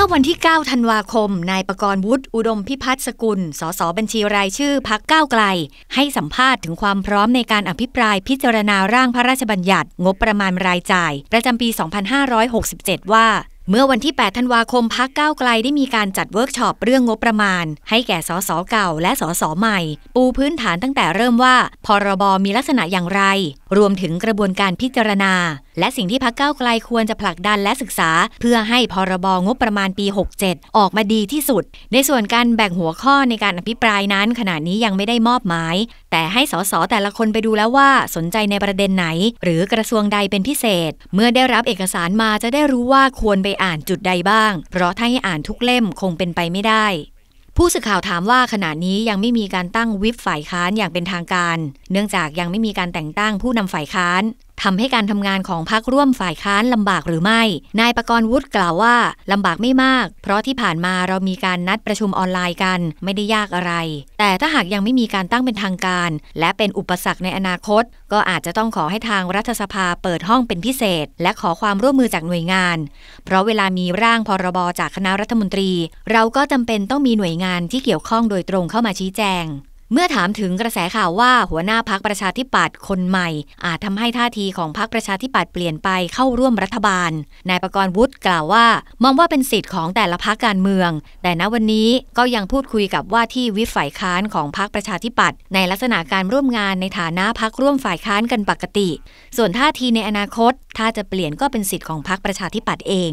มื่อวันที่9ธันวาคม นายประกรณ์วุฒิ อุดมพิพัฒน์สกุล สสบัญชีรายชื่อพักก้าวไกล ให้สัมภาษณ์ถึงความพร้อมในการอภิปรายพิจารณาร่างพระราชบัญญัติงบประมาณรายจ่าย ประจำปี 2567 ว่า เมื่อวันที่8ธันวาคมพักก้าวไกลได้มีการจัดเวิร์กช็อปเรื่องงบประมาณ ให้แก่สสเก่า และสสใหม่ปูพื้นฐานตั้งแต่เริ่มว่า พรบมีลักษณะอย่างไรรวมถึงกระบวนการพิจารณา และสิ่งที่พักเก้าไกลควรจะผลักดันและศึกษา เพื่อให้พรบงบประมาณปี 67 ออกมาดีที่สุด ในส่วนการแบ่งหัวข้อในการอภิปรายนั้นขณะนี้ยังไม่ได้มอบหมาย แต่ให้สสแต่ละคนไปดูแล้วว่าสนใจในประเด็นไหน หรือกระทรวงใดเป็นพิเศษ เมื่อได้รับเอกสารมาจะได้รู้ว่าควรไปอ่านจุดใดบ้าง เพราะถ้าให้อ่านทุกเล่มคงเป็นไปไม่ได้ผู้สื่อข่าวถามว่าขณะนี้ยังไม่มีการตั้งวิปฝ่ายค้านอย่างเป็นทางการ เนื่องจากยังไม่มีการแต่งตั้งผู้นำฝ่ายค้านทำให้การทำงานของพรรคร่วมฝ่ายค้านลำบากหรือไม่ นายประกรณ์วุฒิกล่าวว่าลำบากไม่มาก เพราะที่ผ่านมาเรามีการนัดประชุมออนไลน์กัน ไม่ได้ยากอะไร แต่ถ้าหากยังไม่มีการตั้งเป็นทางการและเป็นอุปสรรคในอนาคต ก็อาจจะต้องขอให้ทางรัฐสภาเปิดห้องเป็นพิเศษ และขอความร่วมมือจากหน่วยงาน เพราะเวลามีร่างพรบจากคณะรัฐมนตรี เราก็จำเป็นต้องมีหน่วยงานที่เกี่ยวข้องโดยตรงเข้ามาชี้แจงเมื่อถามถึงกระแสข่าวว่าหัวหน้าพักประชาธิปัตย์คนใหม่ อาจทำให้ท่าทีของพักประชาธิปัตย์เปลี่ยนไปเข้าร่วมรัฐบาล นายประกรณ์วุฒิกล่าวว่ามองว่าเป็นสิทธิ์ของแต่ละพักการเมือง แต่ณวันนี้ก็ยังพูดคุยกับว่าที่วิฝ่ายค้านของพักประชาธิปัตย์ในลักษณะการร่วมงานในฐานะพักร่วมฝ่ายค้านกันปกติ ส่วนท่าทีในอนาคต ถ้าจะเปลี่ยนก็เป็นสิทธิ์ของพักประชาธิปัตย์เอง